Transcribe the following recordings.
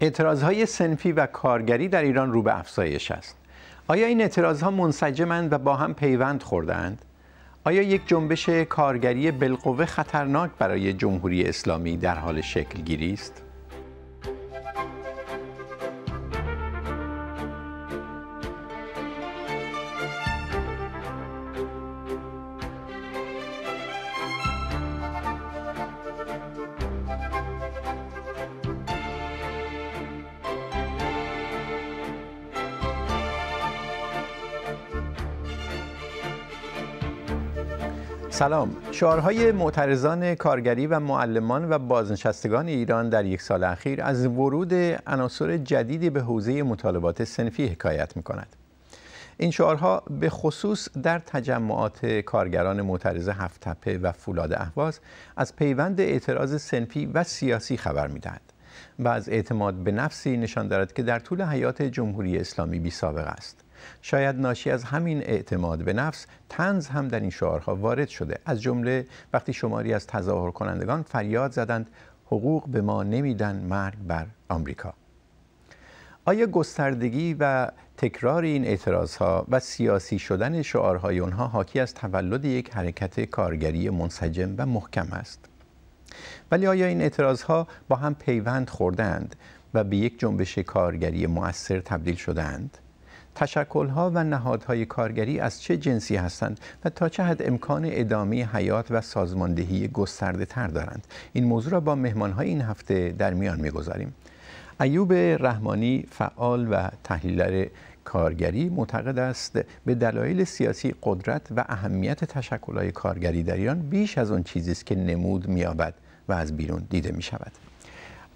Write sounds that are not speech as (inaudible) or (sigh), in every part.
اعتراض های سنفی و کارگری در ایران رو به افزایش است. آیا این اعتراض ها منسجمند و با هم پیوند خوردند؟ آیا یک جنبش کارگری بالقوه خطرناک برای جمهوری اسلامی در حال شکل گیری است؟ سلام شعارهای معترضان کارگری و معلمان و بازنشستگان ایران در یک سال اخیر از ورود عناصر جدیدی به حوزه مطالبات سنفی حکایت می این شعارها به خصوص در تجمعات کارگران معترض هفت تپه و فولاد اهواز از پیوند اعتراض سنفی و سیاسی خبر میدهد و از اعتماد به نفسی نشان دارد که در طول حیات جمهوری اسلامی بی است شاید ناشی از همین اعتماد به نفس تنز هم در این شعارها وارد شده از جمله وقتی شماری از تظاهر کنندگان فریاد زدند حقوق به ما نمیدن مرگ بر آمریکا آیا گستردگی و تکرار این اعتراض ها و سیاسی شدن شعارهای آنها حاکی از تولد یک حرکت کارگری منسجم و محکم است ولی آیا این اعتراض ها با هم پیوند خوردند و به یک جنبش کارگری مؤثر تبدیل شدند تشکل‌ها و نهادهای کارگری از چه جنسی هستند و تا چه حد امکان ادامه حیات و سازماندهی گسترده تر دارند این موضوع را با مهمانهای این هفته در میان میگذاریم ایوب رحمانی فعال و تحلیلگر کارگری معتقد است به دلایل سیاسی قدرت و اهمیت تشکل‌های کارگری در ایران بیش از آن چیزی است که نمود مییابد و از بیرون دیده می‌شود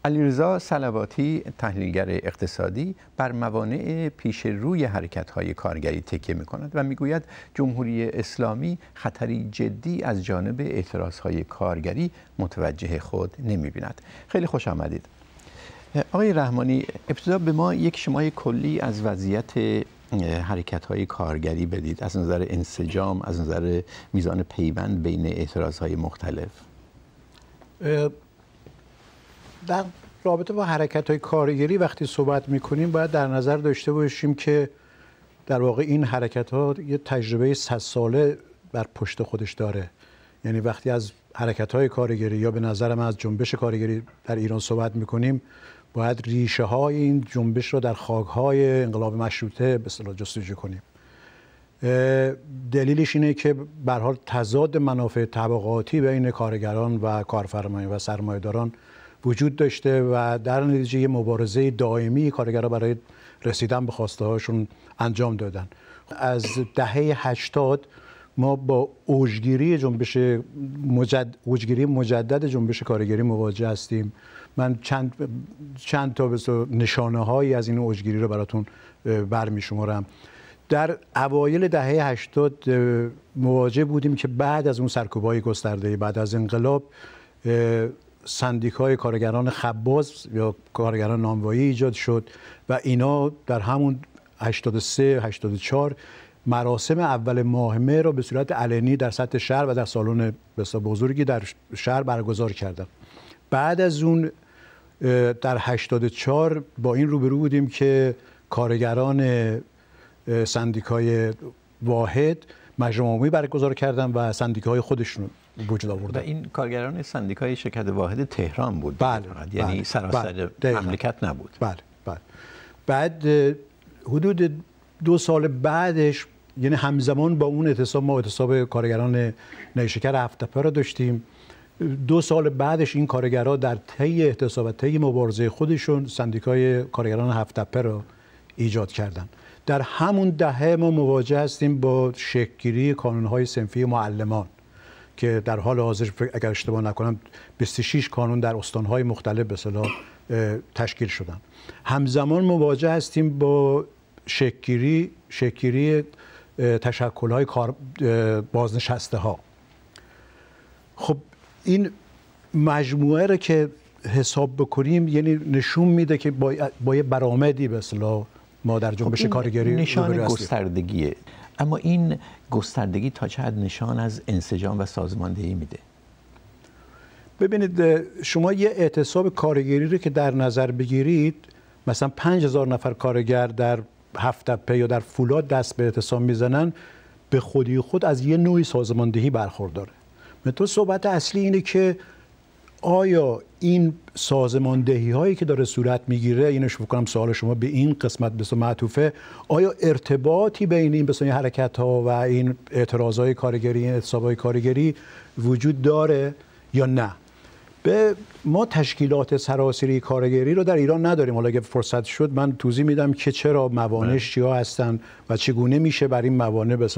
علیرضا سلواتی تحلیلگر اقتصادی بر موانع پیش روی حرکت های کارگری تکیه می کند و میگوید جمهوری اسلامی خطری جدی از جانب اعتراض های کارگری متوجه خود نمی بیند. خیلی خوش آمدید. آقای رحمانی ابتدا به ما یک شمای کلی از وضعیت حرکت های کارگری بدید از نظر انسجام از نظر میزان پیوند بین اعتراض های مختلف در رابطه با حرکت های کارگری وقتی صحبت میکنیم باید در نظر داشته باشیم که در واقع این حرکت ها یه تجربه صد ساله بر پشت خودش داره یعنی وقتی از حرکت های کارگری یا به نظر من از جنبش کارگری در ایران صحبت میکنیم باید ریشه های این جنبش رو در خاک های انقلاب مشروطه به اصطلاح جستجو کنیم دلیلش اینه که به حال تضاد منافع طبقاتی بین کارگران و کارفرمایان و سرمایه‌داران وجود داشته و در نتیجه مبارزه دائمی کارگرها برای رسیدن به خواسته هاشون انجام دادن از دهه 80 ما با اوجگیری جنبش مجد، اوجگیری مجدد جنبش کارگری مواجه هستیم من چند, چند تا نشانه هایی از این اوجگیری رو براتون برمی شمارم در اوایل دهه 80 مواجه بودیم که بعد از اون سرکوبای گسترده بعد از انقلاب سندیکای کارگران خباز یا کارگران نانوایی ایجاد شد و اینا در همون 83 84 مراسم اول ماه را به صورت علنی در سطح شهر و در سالن بسیار بزرگی در شهر برگزار کردند. بعد از اون در 84 با این روبرو بودیم که کارگران سندیکای واحد مجمع برگزار کردن و سندیکای خودشون وجود و این کارگران سندیکای شرکت واحد تهران بود بله یعنی بله، سراسر بله، مملکت نبود بله بله بعد حدود دو سال بعدش یعنی همزمان با اون اتصاب ما اعتصاب کارگران نیشکر هفتپه را داشتیم دو سال بعدش این کارگرها در طی اعتصاب طی مبارزه خودشون سندیکای کارگران هفتپه را ایجاد کردند در همون دهه ما مواجه هستیم با کانون های سنفی معلمان که در حال حاضر اگر اشتباه نکنم 26 کانون در استانهای مختلف به صلاح تشکیل شدن همزمان مواجه هستیم با شکگیری شکگیری های کار بازنشسته ها خب این مجموعه رو که حساب بکنیم یعنی نشون میده که با, یه برامدی به ما در جنبش خب کارگری نشان گستردگیه اما این گستردگی تا چه حد نشان از انسجام و سازماندهی میده ببینید شما یه اعتصاب کارگری رو که در نظر بگیرید مثلا 5000 نفر کارگر در تپه یا در فولاد دست به اعتصاب میزنن به خودی خود از یه نوعی سازماندهی برخورداره تو صحبت اصلی اینه که آیا این سازماندهی هایی که داره صورت میگیره اینو یعنی شو کنم سوال شما به این قسمت بسیار معطوفه آیا ارتباطی بین این بسیار حرکت ها و این اعتراض های کارگری این های کارگری وجود داره یا نه به ما تشکیلات سراسری کارگری رو در ایران نداریم حالا اگه فرصت شد من توضیح میدم که چرا بله. چی ها هستن و چگونه میشه بر این موانع به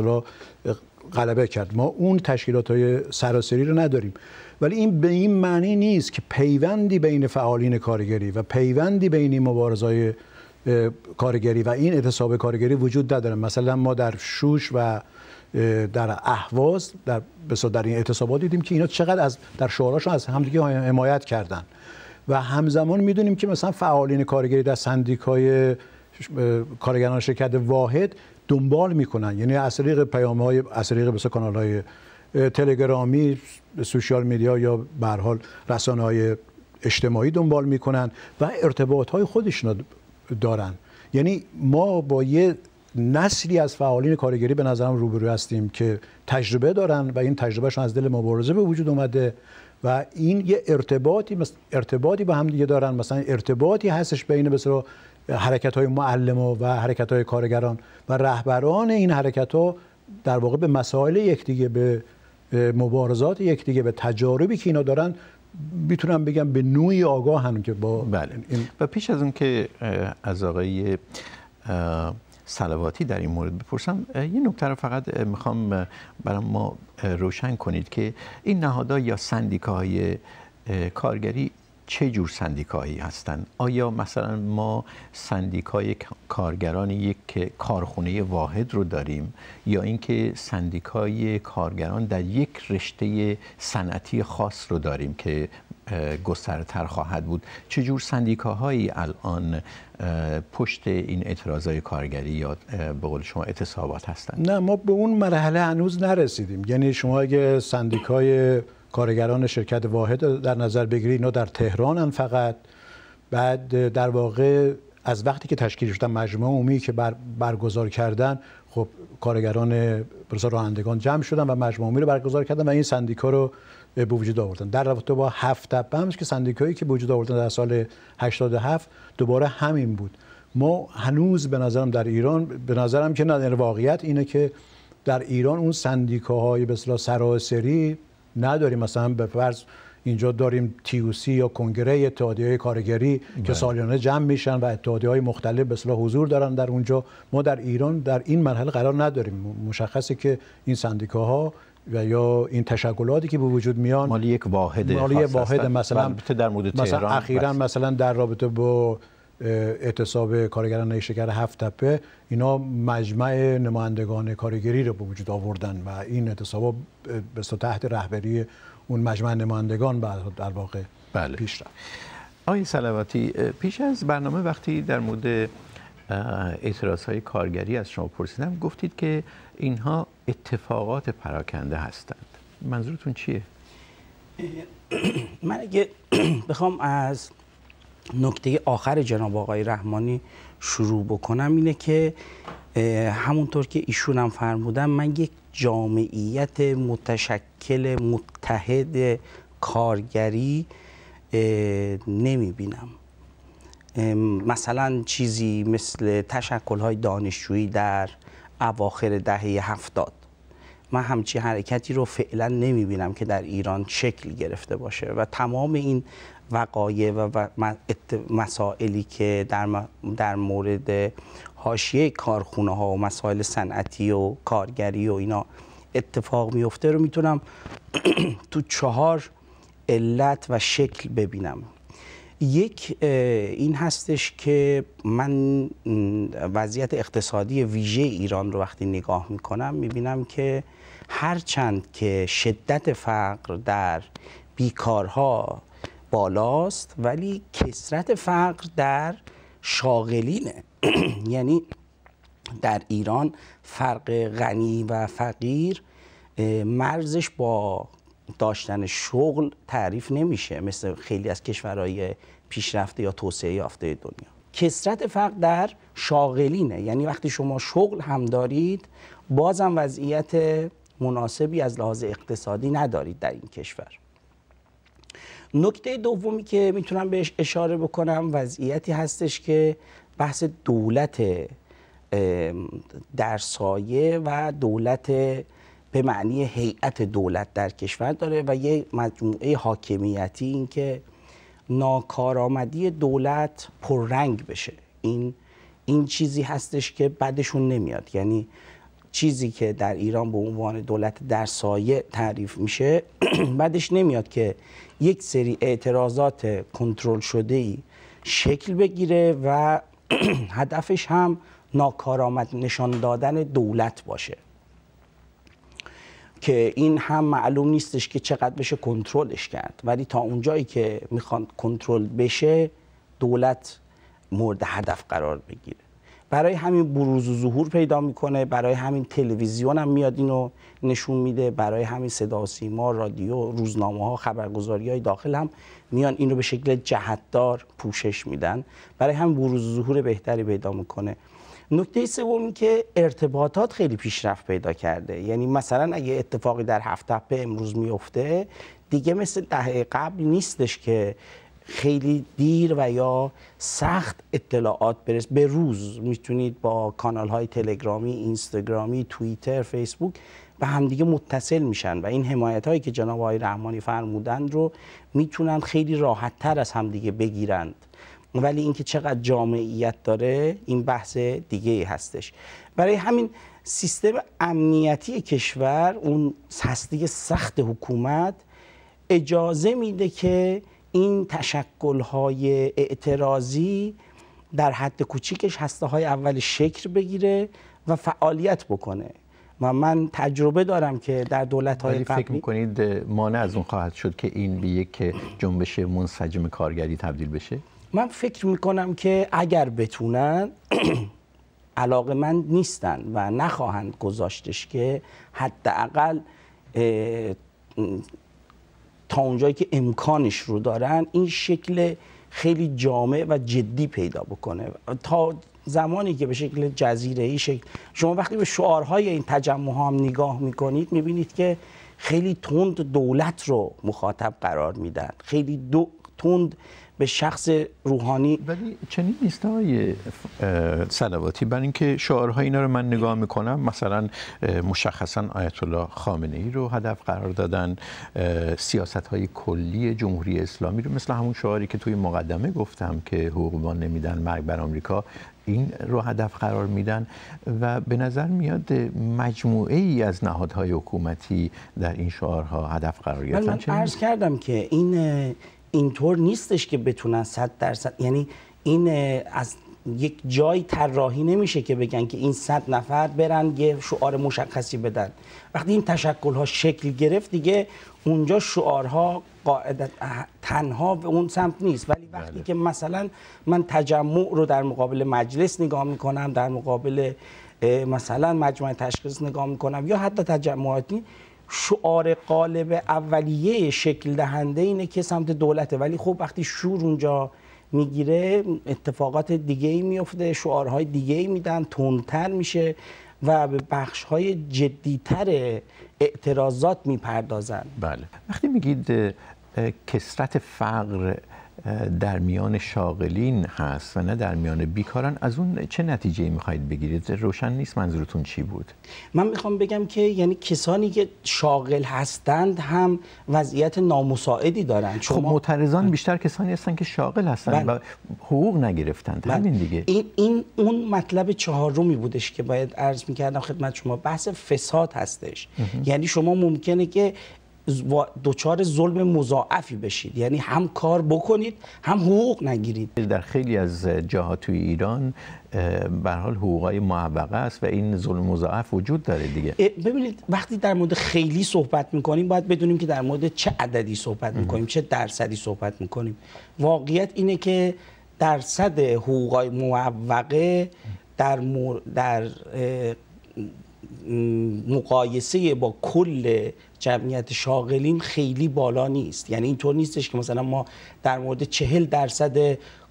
غلبه کرد ما اون تشکیلات های سراسری رو نداریم ولی این به این معنی نیست که پیوندی بین فعالین کارگری و پیوندی بین این مبارزهای کارگری و این اعتصاب کارگری وجود نداره مثلا ما در شوش و در اهواز در در این اعتصابات دیدیم که اینا چقدر از در شعارهاشون از همدیگه حمایت کردن و همزمان میدونیم که مثلا فعالین کارگری در سندیکای کارگران شرکت واحد دنبال میکنن یعنی از طریق پیام های از طریق کانال های تلگرامی سوشیال میدیا یا به حال رسانه های اجتماعی دنبال میکنن و ارتباط های خودشون دارن یعنی ما با یه نسلی از فعالین کارگری به نظرم روبرو هستیم که تجربه دارن و این تجربهشون از دل مبارزه به وجود اومده و این یه ارتباطی ارتباطی با هم دیگه دارن مثلا ارتباطی هستش بین مثلا حرکت های معلم و حرکت های کارگران و رهبران این حرکت ها در واقع به مسائل یکدیگه به مبارزات دیگه به تجاربی که اینا دارن میتونم بگم به نوعی هم که با بله. و پیش از اون که از آقای سلواتی در این مورد بپرسم یه نکته رو فقط میخوام برای ما روشن کنید که این نهادها یا سندیکاهای کارگری چه جور سندیکایی هستند آیا مثلا ما سندیکای کارگران یک کارخونه واحد رو داریم یا اینکه سندیکای کارگران در یک رشته صنعتی خاص رو داریم که گسترتر خواهد بود چجور سندیکاهایی الان پشت این اعتراضای کارگری یا به قول شما اعتصابات هستند نه ما به اون مرحله هنوز نرسیدیم یعنی شما اگه سندیکای کارگران شرکت واحد در نظر بگیری اینا در تهران هم فقط بعد در واقع از وقتی که تشکیل شدن مجموعه عمومی که برگزار کردن خب کارگران بسیار رانندگان جمع شدن و مجموعه عمومی رو برگزار کردن و این سندیکا رو به وجود آوردن در رابطه با هفت هم که سندیکایی که به وجود آوردن در سال 87 دوباره همین بود ما هنوز به نظرم در ایران به نظرم که نه یعنی واقعیت اینه که در ایران اون سندیکاهای به اصطلاح سراسری نداریم مثلا به فرض اینجا داریم تیوسی یا کنگره اتحادیه کارگری که بله. سالیانه جمع میشن و اتحادیه های مختلف به حضور دارن در اونجا ما در ایران در این مرحله قرار نداریم مشخصه که این سندیکاها و یا این تشکلاتی که به وجود میان مالی یک واحد مالی واحد بله. مثلا در مورد مثلا اخیرا مثلا در رابطه با اعتصاب کارگران نیشکر هفت تپه اینا مجمع نمایندگان کارگری رو به وجود آوردن و این اعتصاب به تحت رهبری اون مجمع نمایندگان در واقع بله. پیش رفت آقای سلواتی پیش از برنامه وقتی در مورد اعتراض های کارگری از شما پرسیدم گفتید که اینها اتفاقات پراکنده هستند منظورتون چیه؟ من اگه (clears throat) بخوام از نکته آخر جناب آقای رحمانی شروع بکنم اینه که همونطور که ایشون هم فرمودن من یک جامعیت متشکل متحد کارگری نمی بینم مثلا چیزی مثل تشکل های دانشجویی در اواخر دهه هفتاد من همچی حرکتی رو فعلا نمی بینم که در ایران شکل گرفته باشه و تمام این وقایع و مسائلی که در مورد حاشیه کارخونه ها و مسائل صنعتی و کارگری و اینا اتفاق میفته رو میتونم (clears throat) تو چهار علت و شکل ببینم یک این هستش که من وضعیت اقتصادی ویژه ایران رو وقتی نگاه میکنم میبینم که هرچند که شدت فقر در بیکارها بالاست ولی کسرت فقر در شاغلینه (clears throat) یعنی در ایران فرق غنی و فقیر مرزش با داشتن شغل تعریف نمیشه مثل خیلی از کشورهای پیشرفته یا توسعه یافته دنیا کسرت فقر در شاغلینه یعنی وقتی شما شغل هم دارید بازم وضعیت مناسبی از لحاظ اقتصادی ندارید در این کشور نکته دومی که میتونم بهش اشاره بکنم وضعیتی هستش که بحث دولت در سایه و دولت به معنی هیئت دولت در کشور داره و یه مجموعه حاکمیتی این که ناکارآمدی دولت پررنگ بشه این این چیزی هستش که بعدشون نمیاد یعنی چیزی که در ایران به عنوان دولت در سایه تعریف میشه (clears throat) بعدش نمیاد که یک سری اعتراضات کنترل شده ای شکل بگیره و (clears throat) هدفش هم ناکارآمد نشان دادن دولت باشه که این هم معلوم نیستش که چقدر بشه کنترلش کرد ولی تا اونجایی که میخوان کنترل بشه دولت مورد هدف قرار بگیره برای همین بروز و ظهور پیدا میکنه برای همین تلویزیون هم میاد اینو نشون میده برای همین صدا و سیما رادیو روزنامه ها خبرگزاری های داخل هم میان این رو به شکل جهتدار پوشش میدن برای همین بروز و ظهور بهتری پیدا میکنه نکته سوم که ارتباطات خیلی پیشرفت پیدا کرده یعنی مثلا اگه اتفاقی در هفته امروز میفته دیگه مثل دهه قبل نیستش که خیلی دیر و یا سخت اطلاعات برس به روز میتونید با کانال های تلگرامی، اینستاگرامی، توییتر، فیسبوک به همدیگه متصل میشن و این حمایت هایی که جناب آقای رحمانی فرمودند رو میتونن خیلی راحت تر از همدیگه بگیرند ولی اینکه چقدر جامعیت داره این بحث دیگه هستش برای همین سیستم امنیتی کشور اون سستی سخت حکومت اجازه میده که این های اعتراضی در حد کوچیکش هسته های اول شکل بگیره و فعالیت بکنه و من تجربه دارم که در دولت های قبلی فکر میکنید مانع از اون خواهد شد که این به یک جنبش منسجم کارگری تبدیل بشه؟ من فکر میکنم که اگر بتونن (clears throat) علاقه من نیستن و نخواهند گذاشتش که حداقل تا اونجایی که امکانش رو دارن این شکل خیلی جامع و جدی پیدا بکنه تا زمانی که به شکل جزیره ای شکل شما وقتی به شعارهای این تجمع ها هم نگاه میکنید میبینید که خیلی تند دولت رو مخاطب قرار میدن خیلی دو... تند به شخص روحانی ولی چنین نیست های سلواتی بر اینکه شعارهای اینا رو من نگاه میکنم مثلا مشخصا آیت الله خامنه ای رو هدف قرار دادن سیاست های کلی جمهوری اسلامی رو مثل همون شعاری که توی مقدمه گفتم که حقوق نمیدن مرگ بر آمریکا این رو هدف قرار میدن و به نظر میاد مجموعه ای از نهادهای حکومتی در این شعارها هدف قرار گرفتن من, من عرض کردم که این اینطور نیستش که بتونن صد درصد یعنی این از یک جای طراحی نمیشه که بگن که این صد نفر برن یه شعار مشخصی بدن وقتی این تشکل ها شکل گرفت دیگه اونجا شعارها قاعدت تنها به اون سمت نیست ولی وقتی بله. که مثلا من تجمع رو در مقابل مجلس نگاه میکنم در مقابل مثلا مجموعه تشخیص نگاه میکنم یا حتی تجمعاتی شعار قالب اولیه شکل دهنده اینه که سمت دولته ولی خب وقتی شور اونجا میگیره اتفاقات دیگه ای میفته شعارهای دیگه ای میدن تندتر میشه و به بخش های جدیتر اعتراضات میپردازن بله وقتی میگید کسرت فقر در میان شاغلین هست و نه در میان بیکاران از اون چه نتیجه میخواید بگیرید روشن نیست منظورتون چی بود من میخوام بگم که یعنی کسانی که شاغل هستند هم وضعیت نامساعدی دارند خب، شما... خب معترضان بیشتر کسانی هستند که شاغل هستند بله. و حقوق نگرفتند بله. همین دیگه این این اون مطلب چهارمی بودش که باید عرض میکردم خدمت شما بحث فساد هستش یعنی شما ممکنه که دچار ظلم مضاعفی بشید یعنی هم کار بکنید هم حقوق نگیرید در خیلی از جاها توی ایران به حال حقوقای معوقه است و این ظلم مضاعف وجود داره دیگه ببینید وقتی در مورد خیلی صحبت میکنیم باید بدونیم که در مورد چه عددی صحبت میکنیم چه درصدی صحبت میکنیم واقعیت اینه که درصد حقوقای معوقه در, در مقایسه با کل جمعیت شاغلین خیلی بالا نیست یعنی اینطور نیستش که مثلا ما در مورد چهل درصد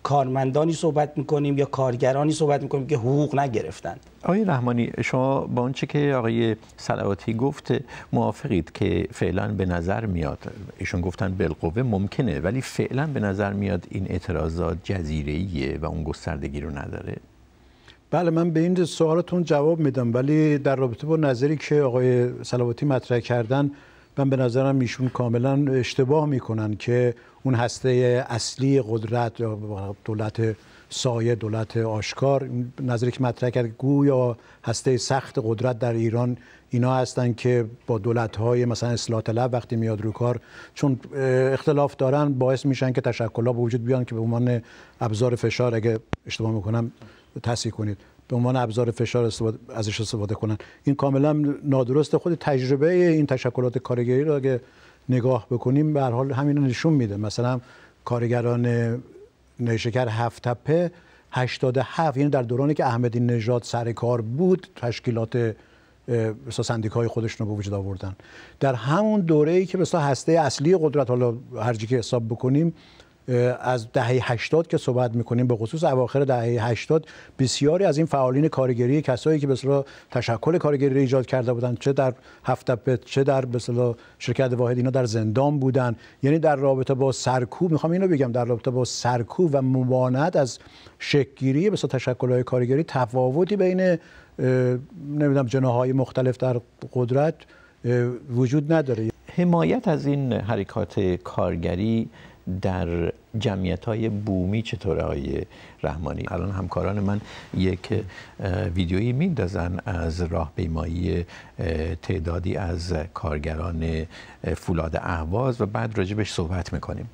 کارمندانی صحبت میکنیم یا کارگرانی صحبت میکنیم که حقوق نگرفتن آقای رحمانی شما با آنچه که آقای سلواتی گفت موافقید که فعلا به نظر میاد ایشون گفتن بالقوه ممکنه ولی فعلا به نظر میاد این اعتراضات جزیره و اون گستردگی رو نداره بله من به این سوالتون جواب میدم ولی در رابطه با نظری که آقای سلواتی مطرح کردن من به نظرم ایشون کاملا اشتباه میکنن که اون هسته اصلی قدرت دولت سایه دولت آشکار نظری که مطرح کرد گویا هسته سخت قدرت در ایران اینا هستن که با دولت های مثلا اصلاح طلب وقتی میاد رو کار چون اختلاف دارن باعث میشن که ها به وجود بیان که به عنوان ابزار فشار اگه اشتباه میکنم تصحیح کنید به عنوان ابزار فشار استفاده، ازش استفاده کنن این کاملا نادرست خود تجربه این تشکلات کارگری رو اگه نگاه بکنیم به هر حال همین نشون میده مثلا کارگران نشکر هفت تپه 87 یعنی در دورانی که احمدی نژاد سر کار بود تشکیلات مثلا سندیکای خودشون رو به وجود آوردن در همون دوره ای که مثلا هسته اصلی قدرت حالا هرچی که حساب بکنیم از دهه 80 که صحبت میکنیم به خصوص اواخر دهه 80 بسیاری از این فعالین کارگری کسایی که به تشکل کارگری ایجاد کرده بودند چه در هفت چه در به شرکت واحد اینا در زندان بودن یعنی در رابطه با سرکوب میخوام اینو بگم در رابطه با سرکوب و مبانعت از شکگیری به تشکل های کارگری تفاوتی بین نمیدونم جناهای مختلف در قدرت وجود نداره حمایت از این حرکات کارگری در جمعیت های بومی چطور های رحمانی الان همکاران من یک ویدیویی میندازن از راهپیمایی تعدادی از کارگران فولاد اهواز و بعد راجبش صحبت میکنیم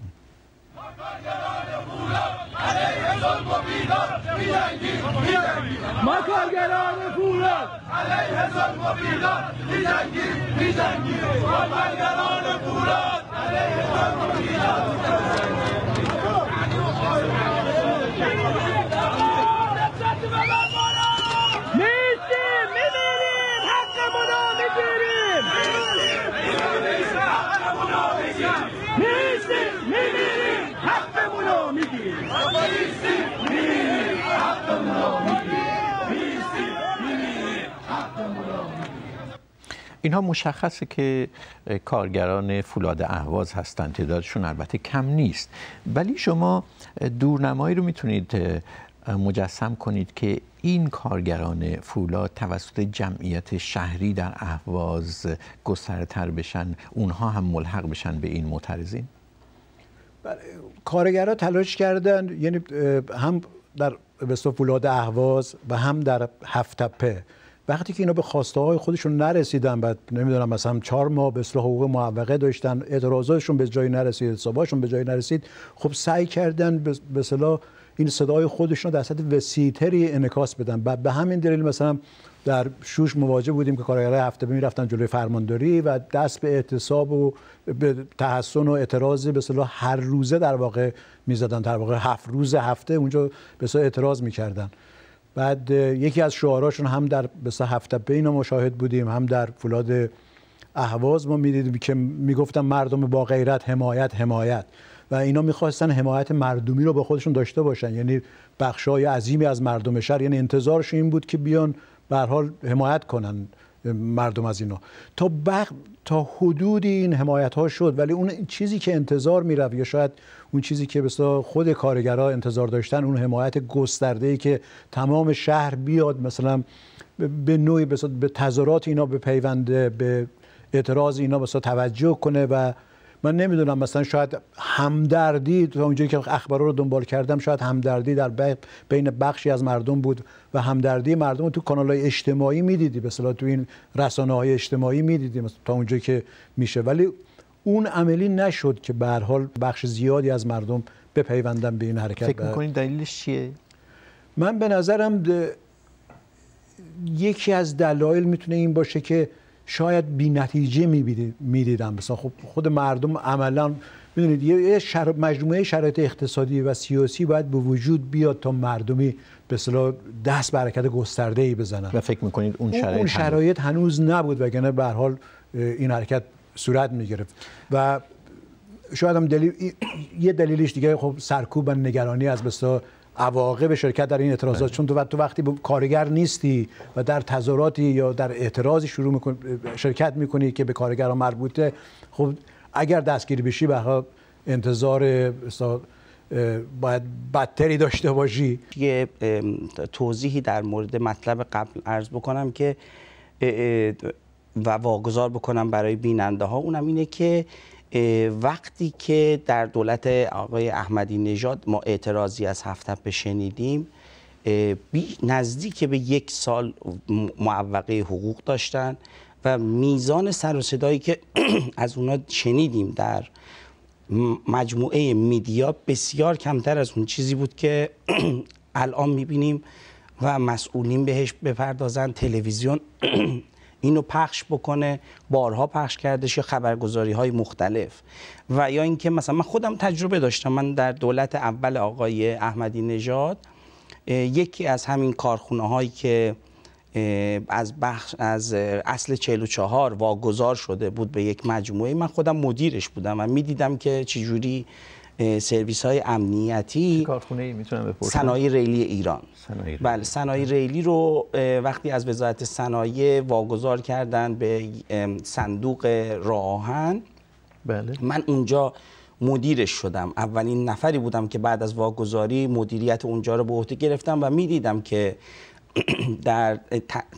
ما عليها زلمة بلاد لجنجي لجنجي والميدان الفولاد مشخصه که کارگران فولاد اهواز هستند تعدادشون البته کم نیست ولی شما دورنمایی رو میتونید مجسم کنید که این کارگران فولاد توسط جمعیت شهری در اهواز گسترتر بشن اونها هم ملحق بشن به این معترضین بله، کارگرها تلاش کردن یعنی هم در به فولاد اهواز و هم در هفتپه وقتی که اینا به خواسته های خودشون نرسیدن بعد نمیدونم مثلا چهار ماه به اصلاح حقوق معوقه داشتن اعتراضاتشون به جایی نرسید حساباشون به جایی نرسید خب سعی کردن به اصطلاح این صدای خودشون رو در سطح وسیتری انعکاس بدن و به همین دلیل مثلا در شوش مواجه بودیم که کارگرای هفته میرفتن جلوی فرمانداری و دست به اعتصاب و به تحسن و اعتراض به هر روزه در واقع میزدن در واقع هفت روز هفته اونجا به اعتراض میکردن بعد یکی از شعاراشون هم در به هفته بین مشاهد بودیم هم در فولاد اهواز ما میدیدیم که میگفتن مردم با غیرت حمایت حمایت و اینا میخواستن حمایت مردمی رو با خودشون داشته باشن یعنی بخشای عظیمی از مردم شهر یعنی انتظارش این بود که بیان به حال حمایت کنن مردم از اینا تا بق... تا حدودی این حمایت ها شد ولی اون چیزی که انتظار می یا شاید اون چیزی که بسیار خود کارگرها انتظار داشتن اون حمایت گسترده ای که تمام شهر بیاد مثلا به نوعی به تظاهرات اینا به پیونده به اعتراض اینا بسیار توجه کنه و من نمیدونم مثلا شاید همدردی تا اونجایی که اخبار رو دنبال کردم شاید همدردی در بین بخشی از مردم بود و همدردی مردم رو تو های اجتماعی میدیدی مثلا تو این رسانه های اجتماعی میدیدی تا اونجایی که میشه ولی اون عملی نشد که به حال بخش زیادی از مردم بپیوندن به این حرکت فکر میکنید دلیلش چیه من به نظرم یکی از دلایل میتونه این باشه که شاید بی نتیجه میدیدن مثلا خب خود مردم عملا میدونید یه شر... مجموعه شرایط اقتصادی و سیاسی باید به وجود بیاد تا مردمی به اصطلاح دست برکت گسترده ای بزنن و فکر میکنید اون شرایط, شرایط هنوز, نبود وگرنه به حال این حرکت صورت میگرفت و شاید هم دلیل... یه دلیلش دیگه خب سرکوب و نگرانی از بسیار عواقب شرکت در این اعتراضات بله. چون تو وقتی کارگر نیستی و در تظاهراتی یا در اعتراضی شروع شرکت میکنی که به کارگران مربوطه خب اگر دستگیری بشی به انتظار باید بدتری داشته باشی یه توضیحی در مورد مطلب قبل عرض بکنم که و واگذار بکنم برای بیننده ها اونم اینه که وقتی که در دولت آقای احمدی نژاد ما اعتراضی از هفتپه شنیدیم نزدیک به یک سال معوقه حقوق داشتن و میزان سر و صدایی که (clears throat) از اونا شنیدیم در مجموعه میدیا بسیار کمتر از اون چیزی بود که (clears throat) الان میبینیم و مسئولین بهش بپردازن تلویزیون (clears throat) اینو پخش بکنه بارها پخش کردش یا خبرگزاری های مختلف و یا اینکه مثلا من خودم تجربه داشتم من در دولت اول آقای احمدی نژاد یکی از همین کارخونه هایی که از بخش از اصل 44 واگذار شده بود به یک مجموعه من خودم مدیرش بودم و میدیدم که چجوری سرویس های امنیتی صنایع ریلی ایران بله صنایع ریلی رو وقتی از وزارت صنایع واگذار کردن به صندوق راهن بله. من اونجا مدیرش شدم اولین نفری بودم که بعد از واگذاری مدیریت اونجا رو به عهده گرفتم و میدیدم که (clears throat) در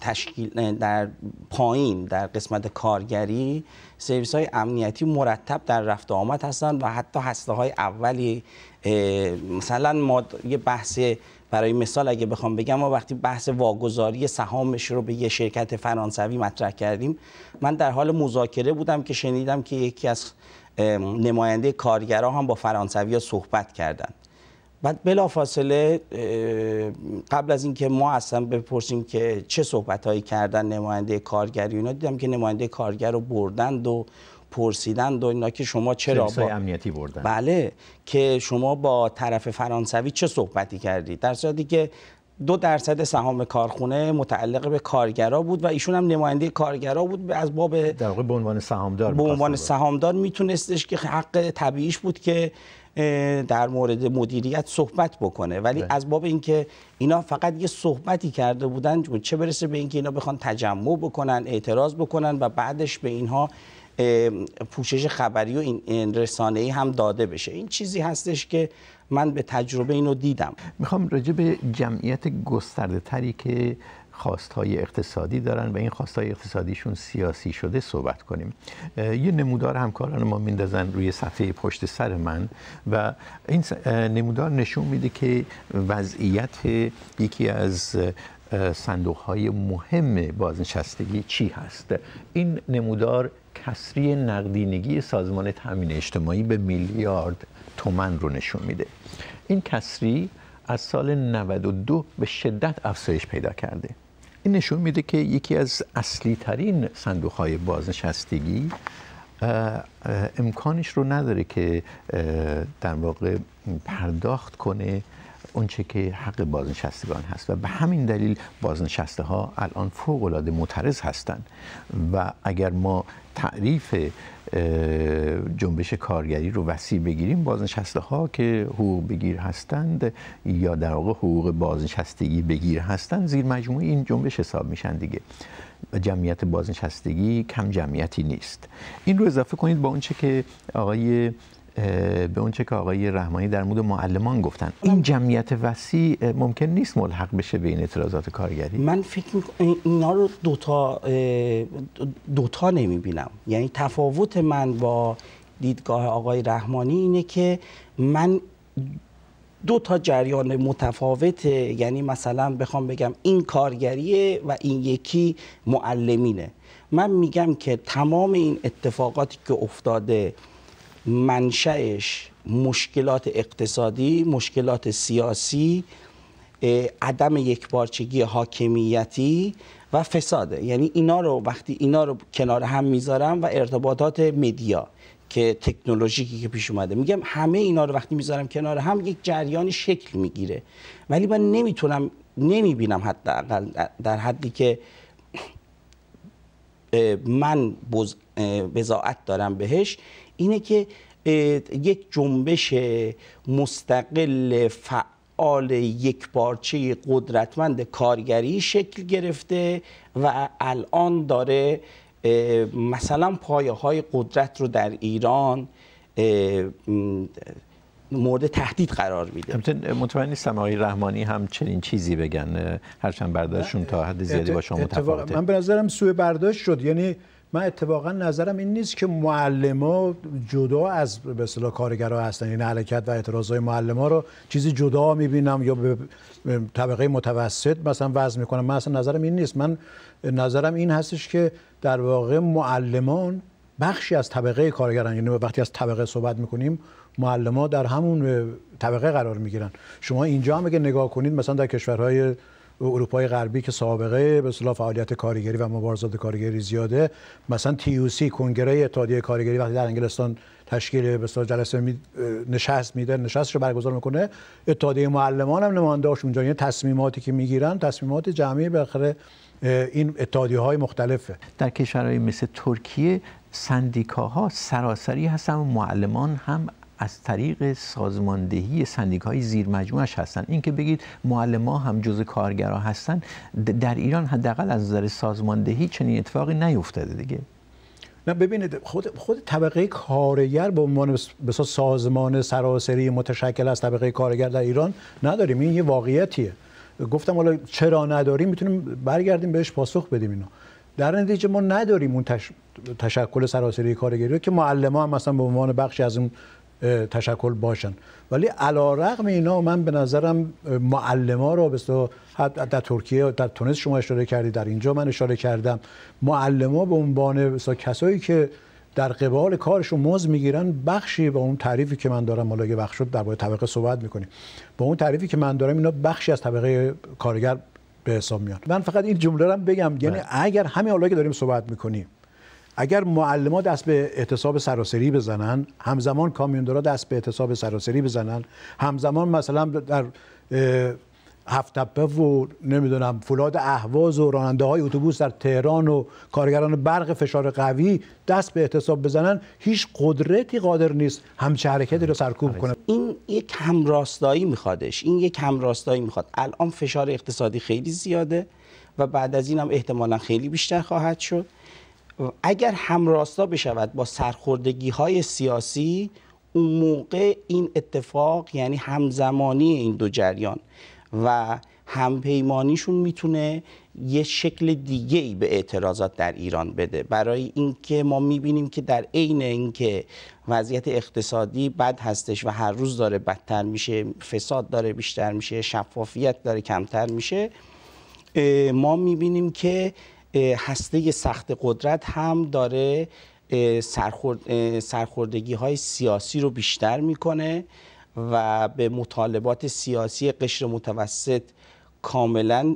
تشکیل در پایین در قسمت کارگری سرویس های امنیتی مرتب در رفت آمد هستند و حتی هسته های اولی مثلا ما یه بحث برای مثال اگه بخوام بگم ما وقتی بحث واگذاری سهامش رو به یه شرکت فرانسوی مطرح کردیم من در حال مذاکره بودم که شنیدم که یکی از نماینده کارگرا هم با فرانسوی ها صحبت کردند بعد فاصله قبل از اینکه ما اصلا بپرسیم که چه هایی کردن نماینده کارگری اینا دیدم که نماینده کارگر رو بردند و پرسیدند و اینا که شما چرا با امنیتی بردن بله که شما با طرف فرانسوی چه صحبتی کردید در صورتی که دو درصد سهام کارخونه متعلق به کارگرا بود و ایشون هم نماینده کارگرا بود از باب در واقع به عنوان سهامدار به عنوان سهامدار میتونستش که حق طبیعیش بود که در مورد مدیریت صحبت بکنه ولی بله. از باب اینکه اینا فقط یه صحبتی کرده بودن چه برسه به اینکه اینا بخوان تجمع بکنن اعتراض بکنن و بعدش به اینها پوشش خبری و این ای هم داده بشه این چیزی هستش که من به تجربه اینو دیدم میخوام راجع به جمعیت گسترده تری که های اقتصادی دارن و این خواستهای اقتصادیشون سیاسی شده صحبت کنیم یه نمودار همکاران ما میندازن روی صفحه پشت سر من و این نمودار نشون میده که وضعیت یکی از صندوق های مهم بازنشستگی چی هست این نمودار کسری نقدینگی سازمان تامین اجتماعی به میلیارد تومن رو نشون میده این کسری از سال 92 به شدت افزایش پیدا کرده این نشون میده که یکی از اصلی ترین صندوق های بازنشستگی امکانش رو نداره که در واقع پرداخت کنه اونچه که حق بازنشستگان هست و به همین دلیل بازنشسته ها الان فوق العاده معترض هستند و اگر ما تعریف جنبش کارگری رو وسیع بگیریم بازنشسته ها که حقوق بگیر هستند یا در واقع حقوق بازنشستگی بگیر هستند زیر مجموعه این جنبش حساب میشن دیگه جمعیت بازنشستگی کم جمعیتی نیست این رو اضافه کنید با اونچه که آقای به اونچه که آقای رحمانی در مورد معلمان گفتن این جمعیت وسیع ممکن نیست ملحق بشه به این اعتراضات کارگری من فکر اینا رو دوتا دوتا نمیبینم یعنی تفاوت من با دیدگاه آقای رحمانی اینه که من دو تا جریان متفاوته یعنی مثلا بخوام بگم این کارگریه و این یکی معلمینه من میگم که تمام این اتفاقاتی که افتاده منشأش مشکلات اقتصادی مشکلات سیاسی عدم یکپارچگی حاکمیتی و فساده یعنی اینا رو وقتی اینا رو کنار هم میذارم و ارتباطات مدیا که تکنولوژیکی که پیش اومده میگم همه اینا رو وقتی میذارم کنار هم یک جریانی شکل میگیره ولی من نمیتونم نمیبینم حداقل در حدی که من بزاعت دارم بهش اینه که یک جنبش مستقل فعال یک بارچه قدرتمند کارگری شکل گرفته و الان داره مثلا پایه های قدرت رو در ایران مورد تهدید قرار میده مطمئن نیستم آقای رحمانی هم چنین چیزی بگن هرچند برداشتشون تا حد زیادی با شما متفاوته من به نظرم سوء برداشت شد یعنی من اتفاقا نظرم این نیست که ها جدا از به اصطلاح کارگرا هستن این یعنی حرکت و اعتراض های ها رو چیزی جدا میبینم یا به طبقه متوسط مثلا وضع میکنم من اصلا نظرم این نیست من نظرم این هستش که در واقع معلمان بخشی از طبقه کارگران یعنی وقتی از طبقه صحبت میکنیم ها در همون طبقه قرار میگیرن شما اینجا هم اگه نگاه کنید مثلا در کشورهای اروپای غربی که سابقه به اصطلاح فعالیت کارگری و مبارزات کارگری زیاده مثلا تی کنگره اتحادیه کارگری وقتی در انگلستان تشکیل به جلسه می نشست میده نشستشو برگزار میکنه اتحادیه معلمان هم نمایندهاش اونجا یعنی تصمیماتی که میگیرن تصمیمات جمعی بالاخره این اتحادیه های مختلفه در کشورهای مثل ترکیه سندیکاها سراسری هستن و معلمان هم از طریق سازماندهی سندیک های زیر مجموعش هستن این که بگید معلم ها هم جز کارگرا هستن در ایران حداقل از نظر سازماندهی چنین اتفاقی نیفتاده دیگه نه ببینید خود خود طبقه کارگر به عنوان بسیار سازمان سراسری متشکل از طبقه کارگر در ایران نداریم این یه واقعیتیه گفتم حالا چرا نداریم میتونیم برگردیم بهش پاسخ بدیم اینو در نتیجه ما نداریم اون تش... تشکل سراسری کارگری که معلم هم مثلا به عنوان بخشی از اون تشکل باشن ولی علا رقم اینا من به نظرم معلم را به در ترکیه در تونس شما اشاره کردی در اینجا من اشاره کردم معلم ها به عنوان کسایی که در قبال کارشون مزد میگیرن بخشی به اون تعریفی که من دارم حالا بخش شد در طبقه صحبت میکنیم با اون تعریفی که من دارم اینا بخشی از طبقه کارگر به حساب میاد من فقط این جمله رو بگم یعنی بله. اگر همه حالا که داریم صحبت میکنیم اگر معلما دست به اعتصاب سراسری بزنن همزمان کامیوندارا دست به اعتصاب سراسری بزنن همزمان مثلا در هفتپه و نمیدونم فولاد اهواز و راننده های اتوبوس در تهران و کارگران برق فشار قوی دست به اعتصاب بزنن هیچ قدرتی قادر نیست همچه حرکتی رو سرکوب کنه این یک همراستایی میخوادش این یک همراستایی میخواد الان فشار اقتصادی خیلی زیاده و بعد از این هم احتمالا خیلی بیشتر خواهد شد اگر همراستا بشود با سرخوردگی های سیاسی اون موقع این اتفاق یعنی همزمانی این دو جریان و همپیمانیشون میتونه یه شکل دیگه ای به اعتراضات در ایران بده برای اینکه ما میبینیم که در عین اینکه وضعیت اقتصادی بد هستش و هر روز داره بدتر میشه فساد داره بیشتر میشه شفافیت داره کمتر میشه ما میبینیم که هسته سخت قدرت هم داره سرخورد، سرخوردگی های سیاسی رو بیشتر میکنه و به مطالبات سیاسی قشر متوسط کاملا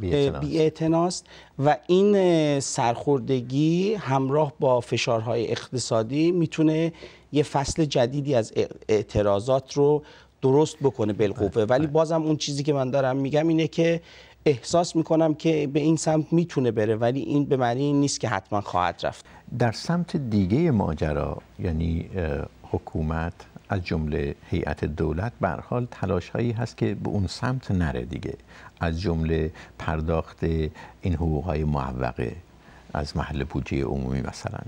بیاعتناست و این سرخوردگی همراه با فشارهای اقتصادی میتونه یه فصل جدیدی از اعتراضات رو درست بکنه بالقوه آره، ولی آره. بازم اون چیزی که من دارم میگم اینه که احساس میکنم که به این سمت میتونه بره ولی این به معنی این نیست که حتما خواهد رفت در سمت دیگه ماجرا یعنی حکومت از جمله هیئت دولت به حال تلاش هایی هست که به اون سمت نره دیگه از جمله پرداخت این حقوق های معوقه از محل بودجه عمومی مثلا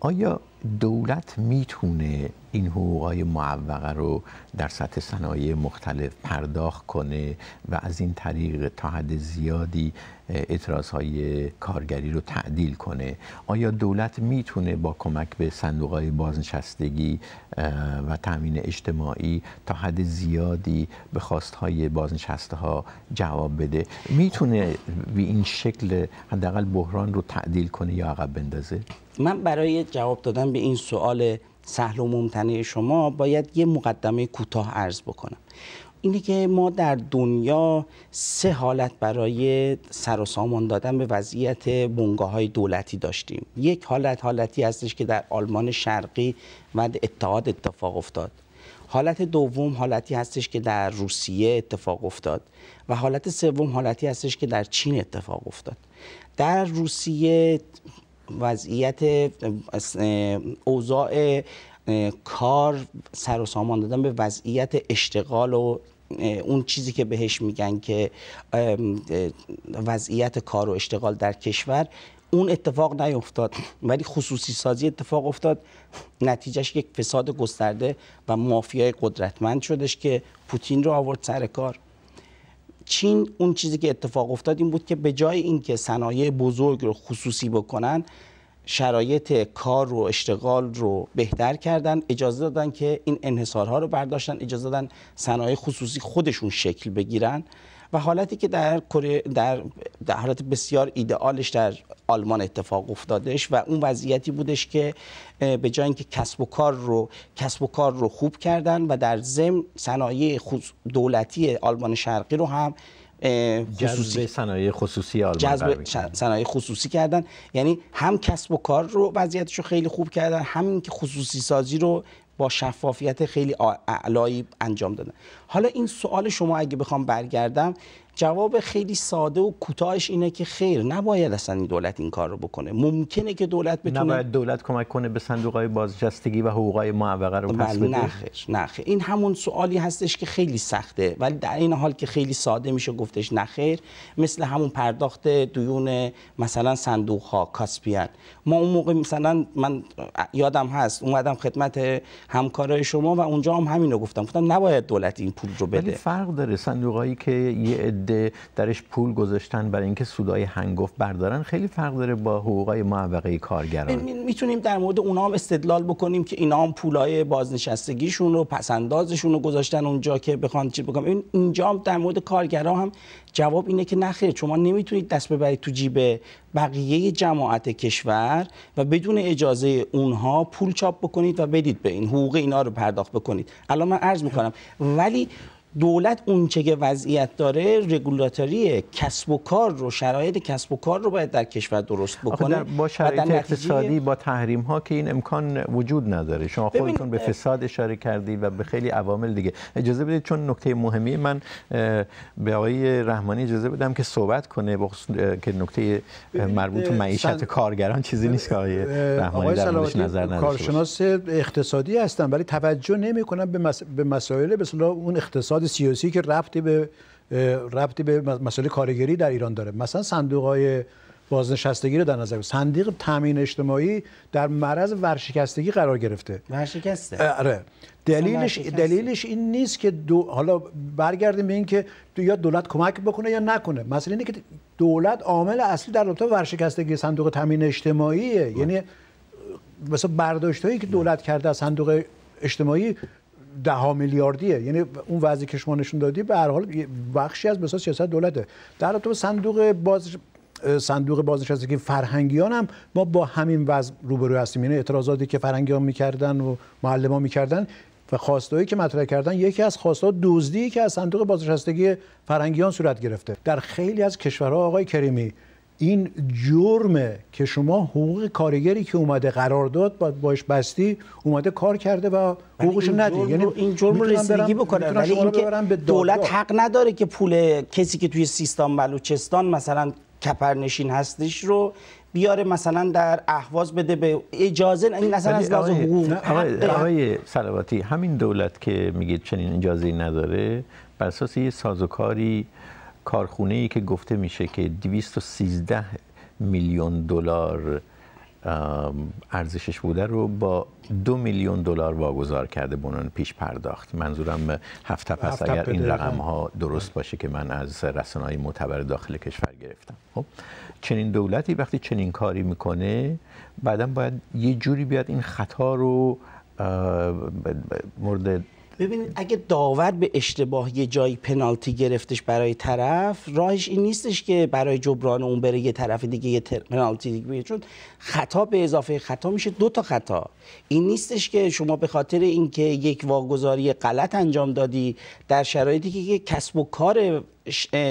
آیا دولت میتونه این حقوق های معوقه رو در سطح صنایع مختلف پرداخت کنه و از این طریق تا حد زیادی اعتراض های کارگری رو تعدیل کنه آیا دولت میتونه با کمک به صندوق های بازنشستگی و تامین اجتماعی تا حد زیادی به خواست های بازنشسته ها جواب بده میتونه به این شکل حداقل بحران رو تعدیل کنه یا عقب بندازه من برای جواب دادن به این سوال سهل و ممتنع شما باید یه مقدمه کوتاه عرض بکنم اینه که ما در دنیا سه حالت برای سر و سامان دادن به وضعیت بنگاه های دولتی داشتیم یک حالت حالتی هستش که در آلمان شرقی و اتحاد اتفاق افتاد حالت دوم حالتی هستش که در روسیه اتفاق افتاد و حالت سوم حالتی هستش که در چین اتفاق افتاد در روسیه وضعیت اوضاع کار سر و سامان دادن به وضعیت اشتغال و اون چیزی که بهش میگن که وضعیت کار و اشتغال در کشور اون اتفاق نیفتاد ولی خصوصی سازی اتفاق افتاد نتیجهش یک فساد گسترده و مافیای قدرتمند شدش که پوتین رو آورد سر کار چین اون چیزی که اتفاق افتاد این بود که به جای اینکه صنایع بزرگ رو خصوصی بکنن شرایط کار رو اشتغال رو بهتر کردن اجازه دادن که این انحصارها رو برداشتن اجازه دادن صنایع خصوصی خودشون شکل بگیرن و حالتی که در کره در, در حالت بسیار ایدئالش در آلمان اتفاق افتادش و اون وضعیتی بودش که به جای اینکه کسب و کار رو کسب و کار رو خوب کردن و در ضمن صنایع دولتی آلمان شرقی رو هم خصوصی صنایع خصوصی جذب خصوصی کردن یعنی هم کسب و کار رو وضعیتش رو خیلی خوب کردن هم که خصوصی سازی رو با شفافیت خیلی اعلایی انجام دادن حالا این سوال شما اگه بخوام برگردم جواب خیلی ساده و کوتاهش اینه که خیر نباید اصلا این دولت این کار رو بکنه ممکنه که دولت بتونه نباید دولت کمک کنه به صندوق های بازجستگی و حقوق های معوقه رو پس بله، بده نه این همون سوالی هستش که خیلی سخته ولی در این حال که خیلی ساده میشه گفتش نخیر مثل همون پرداخت دیون مثلا صندوق ها کاسپیان ما اون موقع مثلا من یادم هست اومدم خدمت همکارای شما و اونجا هم رو گفتم گفتم نباید دولت این پول فرق داره صندوقایی که یه عده درش پول گذاشتن برای اینکه سودای هنگفت بردارن خیلی فرق داره با حقوقای معوقه کارگران میتونیم در مورد اونا هم استدلال بکنیم که اینا هم پولای بازنشستگیشون رو پسندازشون رو گذاشتن اونجا که بخوان چی بکنم اینجا هم در مورد کارگرا هم جواب اینه که نخیر شما نمیتونید دست ببرید تو جیب بقیه جماعت کشور و بدون اجازه اونها پول چاپ بکنید و بدید به این حقوق اینا رو پرداخت بکنید الان من عرض میکنم ولی دولت اونچه که وضعیت داره رگولاتوری کسب و کار رو شرایط کسب و کار رو باید در کشور درست بکنه در با شرایط اقتصادی با تحریم ها که این امکان وجود نداره شما خودتون به فساد اشاره کردی و به خیلی عوامل دیگه اجازه بدید چون نکته مهمی من به آقای رحمانی اجازه بدم که صحبت کنه که نکته مربوط به معیشت کارگران چیزی نیست که آقای رحمانی در نظر نداره کارشناس اقتصادی هستن ولی توجه نمی‌کنن به, مس... به مسائل به اون اقتصاد سیاسی که ربطی به ربطی به مسئله کارگری در ایران داره مثلا صندوق های بازنشستگی رو در نظر بگیر صندوق تامین اجتماعی در معرض ورشکستگی قرار گرفته ورشکسته آره دلیلش دلیلش این نیست که دو حالا برگردیم به اینکه یا دولت کمک بکنه یا نکنه مسئله اینه که دولت عامل اصلی در رابطه ورشکستگی صندوق تامین اجتماعیه بله. یعنی مثلا برداشت هایی که دولت کرده از صندوق اجتماعی ده میلیاردیه یعنی اون وضعی که شما نشون دادی به هر حال بخشی از بساط سیاست دولته در تو صندوق باز صندوق بازنشستگی فرهنگیان هم ما با همین وضع روبرو هستیم یعنی اعتراضاتی که فرهنگیان میکردن و معلمان میکردن و خواستایی که مطرح کردن یکی از خواستها دزدی که از صندوق بازنشستگی فرهنگیان صورت گرفته در خیلی از کشورها آقای کریمی این جرمه که شما حقوق کارگری که اومده قرار داد با باش بستی اومده کار کرده و حقوقش ندی یعنی این جرم رو رسیدگی بکنه ولی اینکه دولت حق نداره که پول کسی که توی سیستان بلوچستان مثلا کپرنشین هستش رو بیاره مثلا در احواز بده به اجازه این اصلا از حقوق آقای, آقای سلواتی همین دولت که میگید چنین اجازه نداره بر اساس یه سازوکاری کارخونه ای که گفته میشه که 213 میلیون دلار ارزشش بوده رو با دو میلیون دلار واگذار کرده به پیش پرداخت منظورم هفته پس اگر این رقم ها درست باشه که من از رسانه های معتبر داخل کشور گرفتم خب چنین دولتی وقتی چنین کاری میکنه بعدا باید یه جوری بیاد این خطا رو مورد ببینید اگه داور به اشتباه یه جایی پنالتی گرفتش برای طرف راهش این نیستش که برای جبران اون بره یه طرف دیگه یه پنالتی دیگه چون خطا به اضافه خطا میشه دو تا خطا این نیستش که شما به خاطر اینکه یک واگذاری غلط انجام دادی در شرایطی که کسب و کار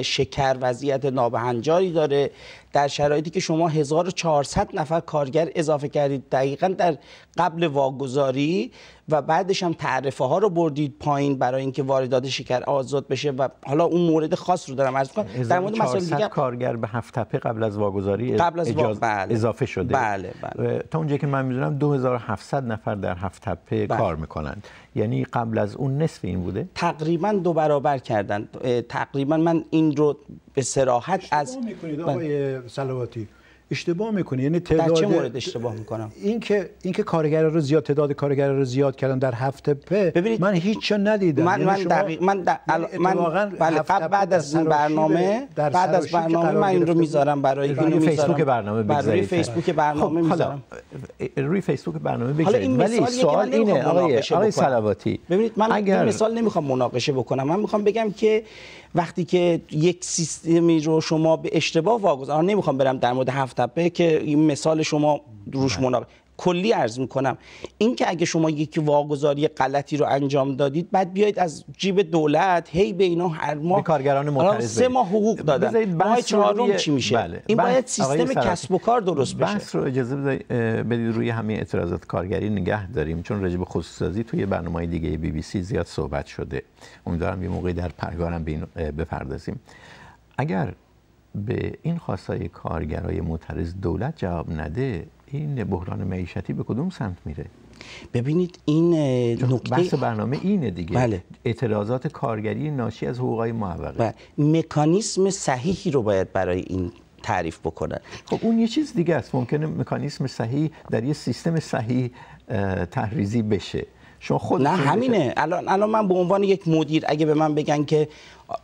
شکر وضعیت نابهنجاری داره در شرایطی که شما 1400 نفر کارگر اضافه کردید دقیقا در قبل واگذاری و بعدش هم تعرفه ها رو بردید پایین برای اینکه واردات شکر آزاد بشه و حالا اون مورد خاص رو دارم عرض کنم در مورد مسائل کارگر به هفت قبل از واگذاری قبل از اضافه شده بله،, بله تا اونجایی که من میدونم 2700 نفر در هفت تپه بله. کار میکنن یعنی قبل از اون نصف این بوده تقریبا دو برابر کردن تقریبا من این رو به صراحت از میکنید بله. آقای سلواتی اشتباه میکنه یعنی تعداد در چه مورد اشتباه میکنم اینکه اینکه کارگرا رو زیاد تعداد کارگرا رو زیاد کردن در هفته په ببینید من هیچ چیز ندیدم من یعنی من دقیق من یعنی من بله قبل بعد از این برنامه بعد از خب، برنامه من این رو میذارم برای خب، روی فیسبوک برنامه بگذارید روی فیسبوک برنامه میذارم روی فیسبوک برنامه بگذارید ولی سوال اینه آقای آقای صلواتی ببینید من این مثال نمیخوام مناقشه بکنم من میخوام بگم که وقتی که یک سیستمی رو شما به اشتباه واگذار نمیخوام برم در مورد هفت تپه که این مثال شما روش بله. منابع کلی عرض میکنم اینکه اگه شما یکی واگذاری غلطی رو انجام دادید بعد بیایید از جیب دولت هی به اینا هر ماه کارگران معترض سه ماه حقوق دادن ماه چهارم چی میشه این بله. باید سیستم کسب و کار درست بشه بحث رو اجازه بدید روی همه اعتراضات کارگری نگه داریم چون رجب توی برنامه دیگه بی بی سی زیاد صحبت شده امیدوارم یه موقعی در پرگارم بپردازیم اگر به این خواستای کارگرای معترض دولت جواب نده این بحران معیشتی به کدوم سمت میره ببینید این نکته بحث برنامه اینه دیگه بله. اعتراضات کارگری ناشی از حقوقهای معوقه بله. مکانیسم صحیحی رو باید برای این تعریف بکنن خب اون یه چیز دیگه است ممکنه مکانیسم صحیح در یه سیستم صحیح تحریزی بشه شما خود نه همینه الان الان من به عنوان یک مدیر اگه به من بگن که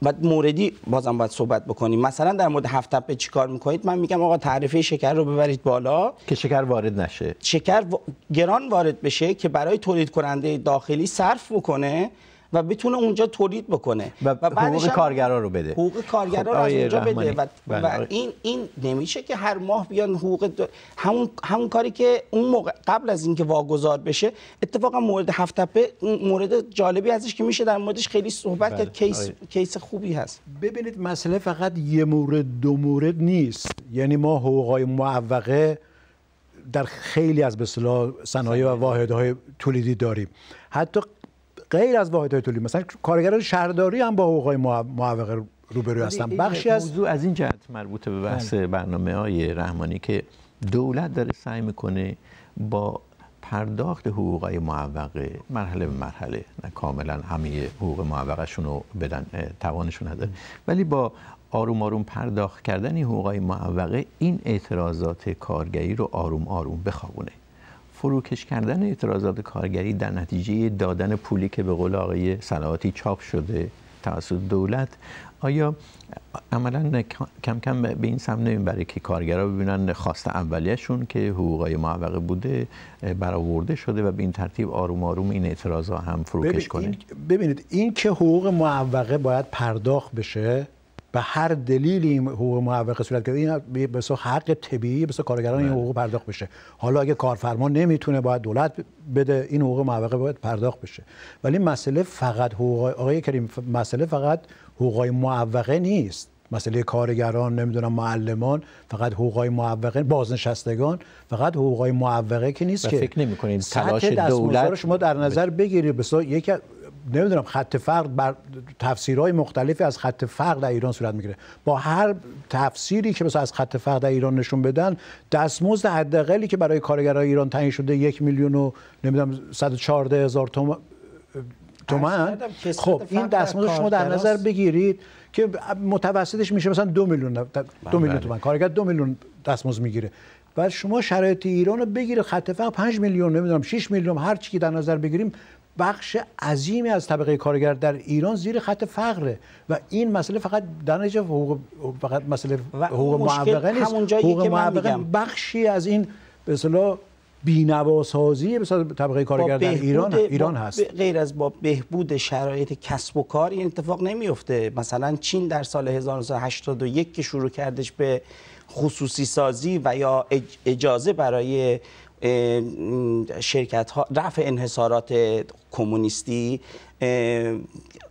بعد موردی بازم باید صحبت بکنیم مثلا در مورد هفت تپه چیکار میکنید من میگم آقا تعرفه شکر رو ببرید بالا که شکر وارد نشه شکر گران وارد بشه که برای تولید کننده داخلی صرف بکنه و بتونه اونجا تولید بکنه و, حقوق کارگرا رو بده حقوق کارگرا رو خب، از اونجا بده و, بله، این این نمیشه که هر ماه بیان حقوق دو... همون همون کاری که اون موقع قبل از اینکه واگذار بشه اتفاقا مورد هفتپه مورد جالبی ازش که میشه در موردش خیلی صحبت بله، کرد کیس کیس خوبی هست ببینید مسئله فقط یه مورد دو مورد نیست یعنی ما های معوقه در خیلی از به اصطلاح صنایع و واحدهای تولیدی داریم حتی غیر از واحدهای تولید مثلا کارگران شهرداری هم با حقوق معوقه روبرو هستن بخشی از موضوع از این جهت مربوط به بحث بله. برنامه های رحمانی که دولت داره سعی میکنه با پرداخت حقوق های مرحله به مرحله نه کاملا همه حقوق معوقشون رو بدن توانشون نداره ولی با آروم آروم پرداخت کردن حقوق های معوقه این اعتراضات کارگری رو آروم آروم بخوابونه فروکش کردن اعتراضات کارگری در نتیجه دادن پولی که به قول آقای صلاحاتی چاپ شده توسط دولت آیا عملا کم کم به این سمت نمیم برای که کارگرها ببینن خواست اولیهشون که حقوقای معوقه بوده برآورده شده و به این ترتیب آروم آروم این اعتراض هم فروکش کنه ببینید این که حقوق معوقه باید پرداخت بشه به هر دلیلی حقوق معوقه صورت گرفت این به حق طبیعی به کارگران این بله. حقوق پرداخت بشه حالا اگه کارفرما نمیتونه باید دولت بده این حقوق مووقه باید پرداخت بشه ولی مسئله فقط حقوق آقای کریم مسئله فقط حقوق معوقه نیست مسئله کارگران نمیدونم معلمان فقط حقوق معوقه بازنشستگان فقط حقوق معوقه که نیست که فکر نمی‌کنید تلاش دولت شما در نظر بگیرید به یک نمیدونم خط فقر بر تفسیرهای مختلفی از خط فقر در ایران صورت میگیره با هر تفسیری که مثلا از خط فقر در ایران نشون بدن دستمزد حداقلی که برای کارگرای ایران تعیین شده یک میلیون و نمیدونم 114 هزار تومان تومن خب این دستمزد شما در نظر بگیرید که متوسطش میشه مثلا دو میلیون بله، دو میلیون بله. تومان کارگر دو میلیون دستمزد میگیره و شما شرایط ایران رو بگیره خط فقر 5 میلیون نمیدونم 6 میلیون هر چی که در نظر بگیریم بخش عظیمی از طبقه کارگر در ایران زیر خط فقره و این مسئله فقط در حقوق فقط مسئله حقوق معوقه نیست حقوق معوقه بخشی از این به اصطلاح بینواسازی مثلا طبقه کارگر در ایران ایران هست غیر از با بهبود شرایط کسب و کار این اتفاق نمیفته مثلا چین در سال 1981 که شروع کردش به خصوصی سازی و یا اجازه برای شرکت ها رفع انحصارات کمونیستی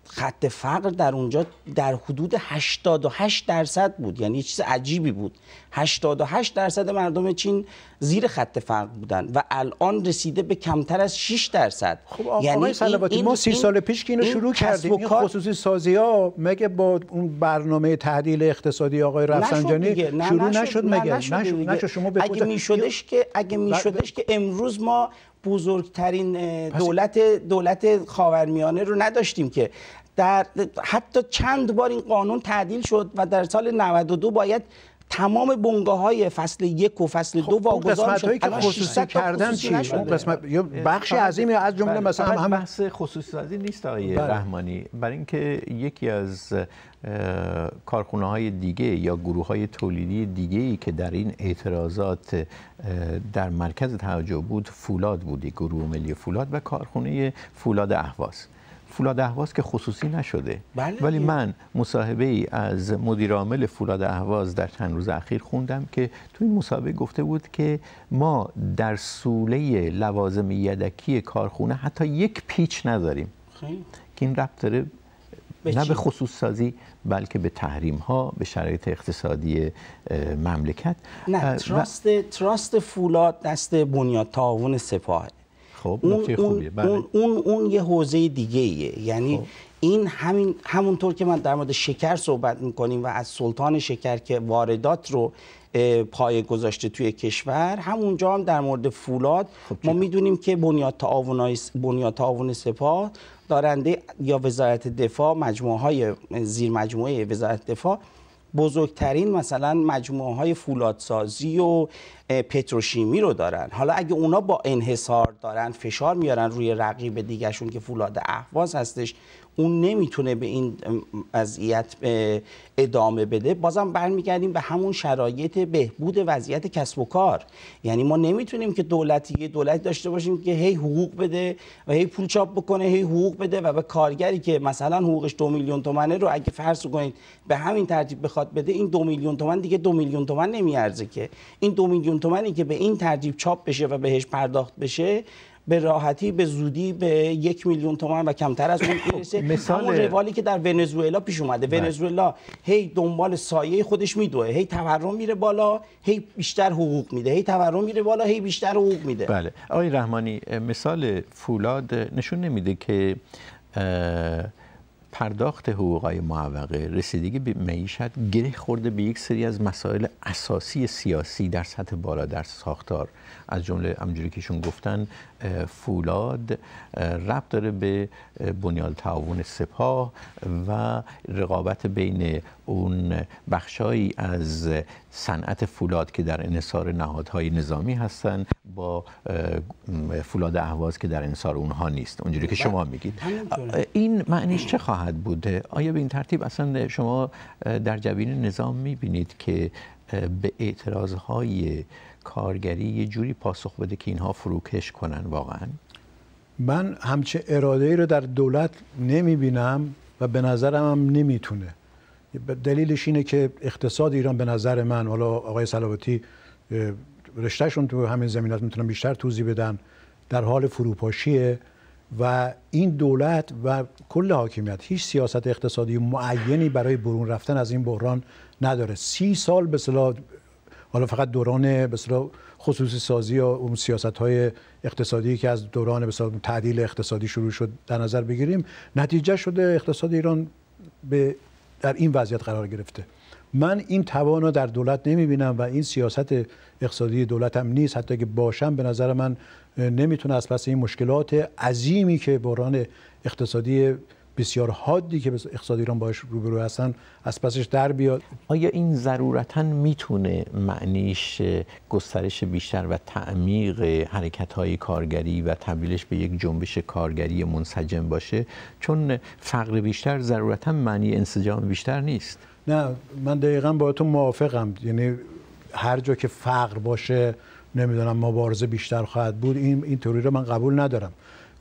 خط فقر در اونجا در حدود 88 درصد بود یعنی چیز عجیبی بود 88 درصد مردم چین زیر خط فقر بودن و الان رسیده به کمتر از 6 درصد خب یعنی این ما 30 سال پیش که اینو این شروع کردیم این خصوصی سازی ها مگه با اون برنامه تحلیل اقتصادی آقای رفسنجانی شروع نشد, مگه نشد, شما اگه میشدش که اگه میشدش که امروز ما بزرگترین دولت دولت خاورمیانه رو نداشتیم که در حتی چند بار این قانون تعدیل شد و در سال 92 باید تمام بنگاه های فصل یک و فصل خب دو واگذار شد که خصوصی کردن چی قسمت بخش عظیمی از جمله بله، مثلا هم بحث خصوصی سازی نیست آقای بله. رحمانی برای اینکه یکی از کارخونه های دیگه یا گروه های تولیدی دیگه ای که در این اعتراضات در مرکز توجه بود فولاد بودی گروه ملی فولاد و کارخونه فولاد اهواز فولاد اهواز که خصوصی نشده بله ولی من مصاحبه ای از مدیر عامل فولاد اهواز در چند روز اخیر خوندم که تو این مصاحبه گفته بود که ما در سوله لوازم یدکی کارخونه حتی یک پیچ نداریم خیلی. که این ربط داره نه به خصوص سازی بلکه به تحریم ها به شرایط اقتصادی مملکت نه تراست, و... تراست فولاد دست بنیاد تاون سپاه خب اون بله. اون, اون, اون, یه حوزه دیگه ایه یعنی خب. این همین همونطور که من در مورد شکر صحبت میکنیم و از سلطان شکر که واردات رو پای گذاشته توی کشور همونجا هم در مورد فولاد خب ما میدونیم که بنیاد تعاون بنیاد تعاون سپاه دارنده یا وزارت دفاع مجموعه های زیر مجموعه وزارت دفاع بزرگترین مثلا مجموعه های فولادسازی و پتروشیمی رو دارن حالا اگه اونا با انحصار دارن فشار میارن روی رقیب دیگرشون که فولاد احواز هستش اون نمیتونه به این وضعیت ادامه بده بازم برمیگردیم به همون شرایط بهبود وضعیت کسب و کار یعنی ما نمیتونیم که دولتی یه دولت داشته باشیم که هی حقوق بده و هی پول چاپ بکنه هی حقوق بده و به کارگری که مثلا حقوقش دو میلیون تومنه رو اگه فرض کنید به همین ترتیب بخواد بده این دو میلیون تومن دیگه دو میلیون تومن نمیارزه که این دو میلیون تومنی که به این ترتیب چاپ بشه و بهش پرداخت بشه به راحتی به زودی به یک میلیون تومن و کمتر از اون میرسه خب، مثال همون روالی که در ونزوئلا پیش اومده بله. ونزوئلا هی دنبال سایه خودش میدوه هی تورم میره بالا هی بیشتر حقوق میده هی تورم میره بالا هی بیشتر حقوق میده بله آقای رحمانی مثال فولاد نشون نمیده که پرداخت های معوقه رسیدگی به معیشت گره خورده به یک سری از مسائل اساسی سیاسی در سطح بالا در ساختار از جمله همجوری که ایشون گفتن فولاد ربط داره به بنیال تعاون سپاه و رقابت بین اون بخشایی از صنعت فولاد که در انصار نهادهای نظامی هستند با فولاد اهواز که در انصار اونها نیست اونجوری که بله. شما میگید این معنیش چه خواهد بوده آیا به این ترتیب اصلا شما در جبین نظام میبینید که به اعتراضهای کارگری یه جوری پاسخ بده که اینها فروکش کنن واقعا من همچه اراده ای رو در دولت نمیبینم و به نظرم هم نمیتونه دلیلش اینه که اقتصاد ایران به نظر من حالا آقای سلاواتی رشتهشون تو همین زمینات میتونن بیشتر توضیح بدن در حال فروپاشیه و این دولت و کل حاکمیت هیچ سیاست اقتصادی معینی برای برون رفتن از این بحران نداره سی سال به حالا فقط دوران به خصوصی سازی یا اون سیاست های اقتصادی که از دوران به تعدیل اقتصادی شروع شد در نظر بگیریم نتیجه شده اقتصاد ایران به در این وضعیت قرار گرفته من این توان رو در دولت نمی بینم و این سیاست اقتصادی دولت هم نیست حتی که باشم به نظر من نمیتونه از پس این مشکلات عظیمی که بحران اقتصادی بسیار حادی که اقتصاد ایران باش روبرو هستن از پسش در بیاد آیا این ضرورتا میتونه معنیش گسترش بیشتر و تعمیق حرکت های کارگری و تبدیلش به یک جنبش کارگری منسجم باشه چون فقر بیشتر ضرورتا معنی انسجام بیشتر نیست نه من دقیقا با تو موافقم یعنی هر جا که فقر باشه نمیدونم مبارزه بیشتر خواهد بود این این توری رو من قبول ندارم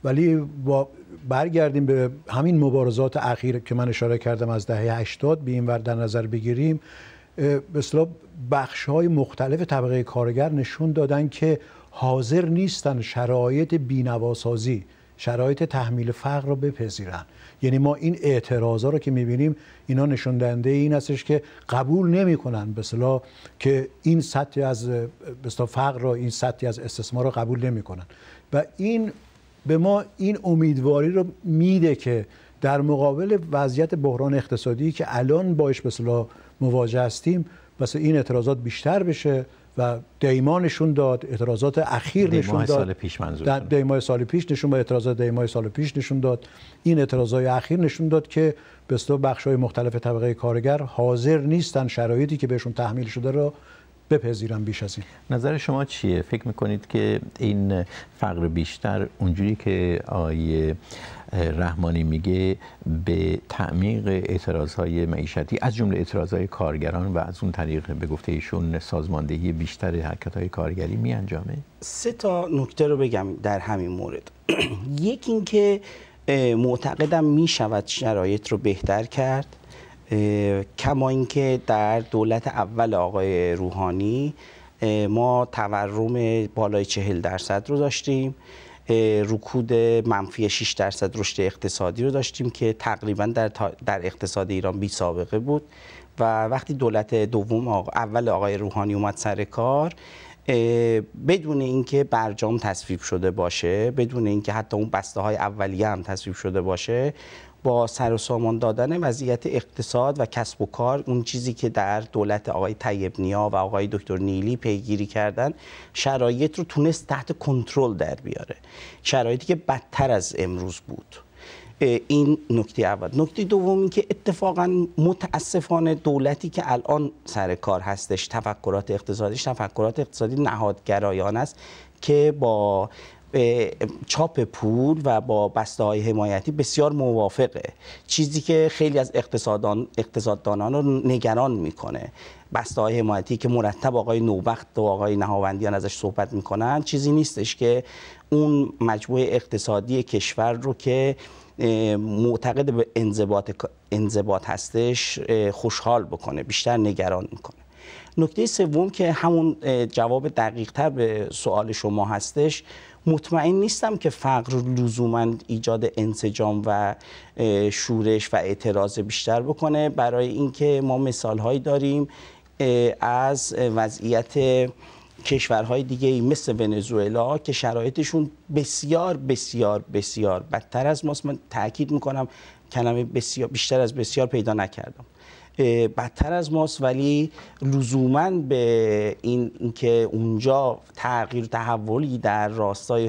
ولی با برگردیم به همین مبارزات اخیر که من اشاره کردم از دهه 80 به این در نظر بگیریم به بخش های مختلف طبقه کارگر نشون دادن که حاضر نیستن شرایط بینواسازی شرایط تحمیل فقر رو بپذیرن یعنی ما این اعتراضا رو که میبینیم اینا نشون دهنده این هستش که قبول نمیکنن به اصطلاح که این سطح از به فقر رو این سطحی از استثمار رو قبول نمیکنن و این به ما این امیدواری رو میده که در مقابل وضعیت بحران اقتصادی که الان باش به مواجه هستیم مثلا این اعتراضات بیشتر بشه و دیمانشون داد اعتراضات اخیر نشون داد سال پیش منظور دیمای سال پیش نشون و اعتراضات دیمای سال پیش نشون داد این اعتراضای اخیر نشون داد که به بخش های مختلف طبقه کارگر حاضر نیستن شرایطی که بهشون تحمیل شده رو بپذیرم بیش از این نظر شما چیه؟ فکر میکنید که این فقر بیشتر اونجوری که آیه رحمانی میگه به تعمیق اعتراض های معیشتی از جمله اعتراض های کارگران و از اون طریق به گفته ایشون سازماندهی بیشتر حرکت های کارگری می انجامه؟ سه تا نکته رو بگم در همین مورد (clears throat) یک اینکه معتقدم می شود شرایط رو بهتر کرد کما اینکه در دولت اول آقای روحانی ما تورم بالای چهل درصد رو داشتیم رکود منفی 6 درصد رشد اقتصادی رو داشتیم که تقریبا در, در اقتصاد ایران بی سابقه بود و وقتی دولت دوم اول آقای روحانی اومد سر کار بدون اینکه برجام تصویب شده باشه بدون اینکه حتی اون بسته های اولیه هم تصویب شده باشه با سر و سامان دادن وضعیت اقتصاد و کسب و کار اون چیزی که در دولت آقای طیب نیا و آقای دکتر نیلی پیگیری کردن شرایط رو تونست تحت کنترل در بیاره شرایطی که بدتر از امروز بود این نکته اول نکته دوم این که اتفاقا متاسفانه دولتی که الان سر کار هستش تفکرات اقتصادیش تفکرات اقتصادی نهادگرایان است که با به چاپ پول و با بسته های حمایتی بسیار موافقه چیزی که خیلی از اقتصاددانان رو نگران میکنه بسته های حمایتی که مرتب آقای نوبخت و آقای نهاوندیان ازش صحبت میکنن چیزی نیستش که اون مجموعه اقتصادی کشور رو که معتقد به انضباط انضباط هستش خوشحال بکنه بیشتر نگران میکنه نکته سوم که همون جواب دقیق تر به سوال شما هستش مطمئن نیستم که فقر لزوما ایجاد انسجام و شورش و اعتراض بیشتر بکنه برای اینکه ما مثال هایی داریم از وضعیت کشورهای دیگه مثل ونزوئلا که شرایطشون بسیار بسیار بسیار بدتر از ماست من تاکید میکنم کلمه بسیار بیشتر از بسیار پیدا نکردم بدتر از ماست ولی لزوما به این که اونجا تغییر تحولی در راستای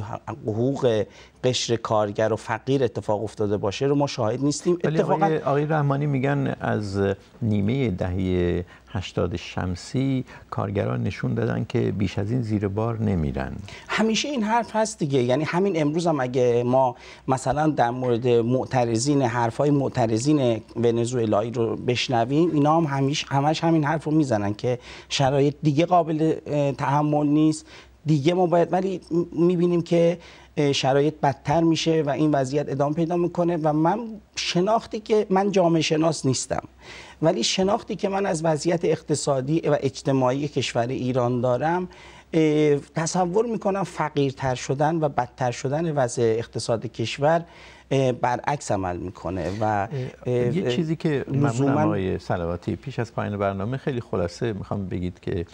حقوق قشر کارگر و فقیر اتفاق افتاده باشه رو ما شاهد نیستیم ولی اتفاقا آقای رحمانی میگن از نیمه دهه 80 شمسی کارگران نشون دادن که بیش از این زیر بار نمیرن همیشه این حرف هست دیگه یعنی همین امروز هم اگه ما مثلا در مورد معترضین حرفای معترضین ونزوئلایی رو بشنویم اینا هم همیش همش همین حرف رو میزنن که شرایط دیگه قابل تحمل نیست دیگه ما باید ولی میبینیم که شرایط بدتر میشه و این وضعیت ادامه پیدا میکنه و من شناختی که من جامعه شناس نیستم ولی شناختی که من از وضعیت اقتصادی و اجتماعی کشور ایران دارم تصور میکنم فقیرتر شدن و بدتر شدن وضع اقتصاد کشور برعکس عمل میکنه و یه چیزی که ممنونم آقای سلواتی پیش از پایین برنامه خیلی خلاصه میخوام بگید که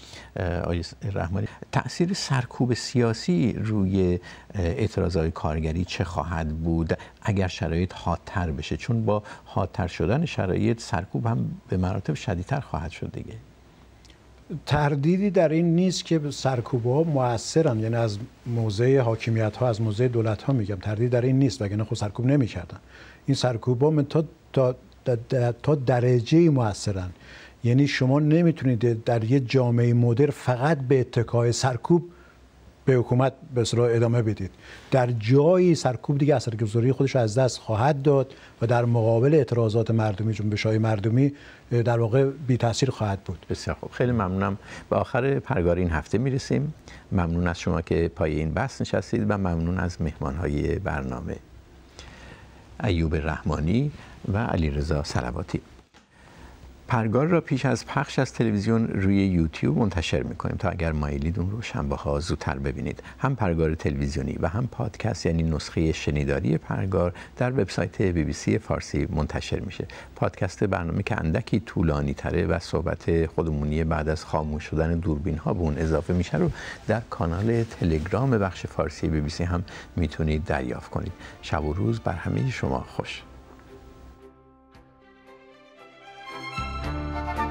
آقای رحمانی تاثیر سرکوب سیاسی روی های کارگری چه خواهد بود اگر شرایط حادتر بشه چون با حادتر شدن شرایط سرکوب هم به مراتب شدیدتر خواهد شد دیگه تردیدی در این نیست که سرکوب ها موثرن یعنی از موزه حاکمیت ها از موزه دولت ها میگم تردید در این نیست نه خب سرکوب نمیکردن این سرکوب ها تا تا تا درجه موثرن یعنی شما نمیتونید در یه جامعه مدر فقط به اتکای سرکوب به حکومت به را ادامه بدید در جایی سرکوب دیگه اثرگذاری خودش از دست خواهد داد و در مقابل اعتراضات مردمی به شای مردمی در واقع بی تاثیر خواهد بود بسیار خوب خیلی ممنونم به آخر پرگار این هفته رسیم ممنون از شما که پای این بحث نشستید و ممنون از مهمان های برنامه ایوب رحمانی و علیرضا سلواتی پرگار را پیش از پخش از تلویزیون روی یوتیوب منتشر میکنیم تا اگر مایلید اون رو شنبه ها زودتر ببینید هم پرگار تلویزیونی و هم پادکست یعنی نسخه شنیداری پرگار در وبسایت بی بی سی فارسی منتشر میشه پادکست برنامه که اندکی طولانی تره و صحبت خودمونی بعد از خاموش شدن دوربین ها به اون اضافه میشه رو در کانال تلگرام بخش فارسی بی بی سی هم میتونید دریافت کنید شب و روز بر همه شما خوش Thank you.